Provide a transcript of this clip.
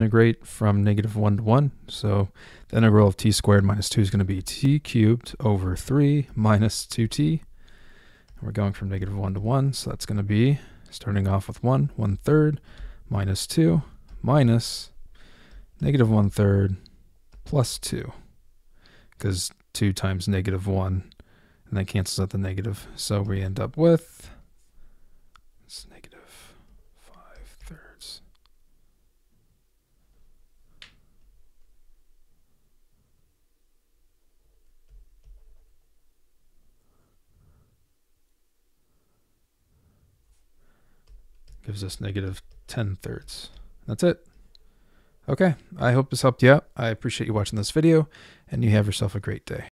integrate from negative 1 to 1. So the integral of t squared minus 2 is going to be t cubed over 3 minus 2t. And we're going from negative 1 to 1, so that's going to be starting off with 1, 1 third minus 2 minus negative 1 third plus 2. Because 2 times negative 1, and that cancels out the negative. So we end up with Gives us negative 10 thirds. That's it. Okay, I hope this helped you out. I appreciate you watching this video, and you have yourself a great day.